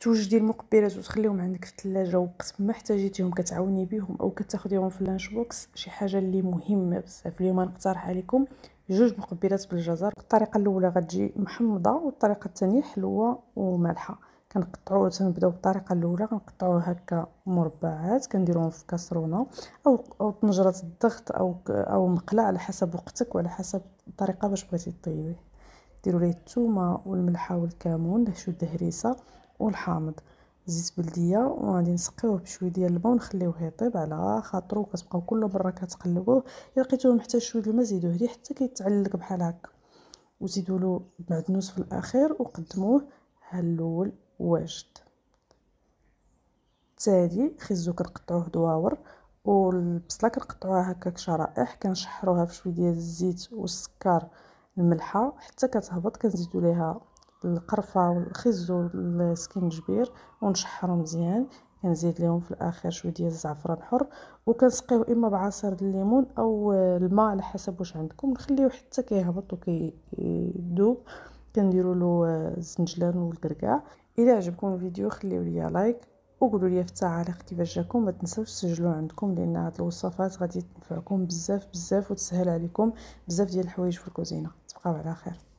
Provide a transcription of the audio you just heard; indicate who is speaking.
Speaker 1: توجدي المقبلات وتخليهم عندك في الثلاجه وقت ما احتاجيتيهم كتعاوني بيهم او كتاخديهم في اللانش بوكس شي حاجه اللي مهمه بزاف اليوم نقترح عليكم جوج مقبلات بالجزر الطريقه الاولى غتجي محمضه والطريقه الثانيه حلوه ومالحه كنقطعو تنبداو بالطريقه الاولى كنقطعو هكا مربعات كنديروهم في كاسرونه او او طنجره الضغط او او مقله على حسب وقتك وعلى حسب الطريقه باش بغيتي طيبيه ديروا ليه الثومه والملحه والكمون دهشوا الدهريسه والحامض زيت بلديه وغادي نسقيوه بشويه ديال الماء ونخليوه يطيب على خاطرو كتبقاو كل مره كتقلبوه الا لقيتوه محتاج شويه الماء زيدوه ليه حتى كيتعلق بحال هكا وزيدوا له المعدنوس في الاخير وقدموه ها الاول واجد التالي خيزو كنقطعوه دواور والبصله كنقطعوها هكاك شرائح كنشحروها في شويه ديال الزيت والسكر الملحه حتى كتهبط كنزيدو ليها القرفه والخز والسكنجبير ونشحرهم مزيان كنزيد لهم في الاخر شويه ديال الزعفران حر وكنسقيو اما بعصير الليمون او الماء على حسب واش عندكم نخليوه حتى كيهبط وكيذوب كنديروا له الزنجلان والكركاع الى عجبكم الفيديو خليو ليا لايك وقولوا لي في التعاليق كيفاش جاكم ما تنساوش تسجلوا عندكم لان هاد الوصفات غادي تنفعكم بزاف بزاف وتسهل عليكم بزاف ديال الحوايج في الكوزينه تبقاو على خير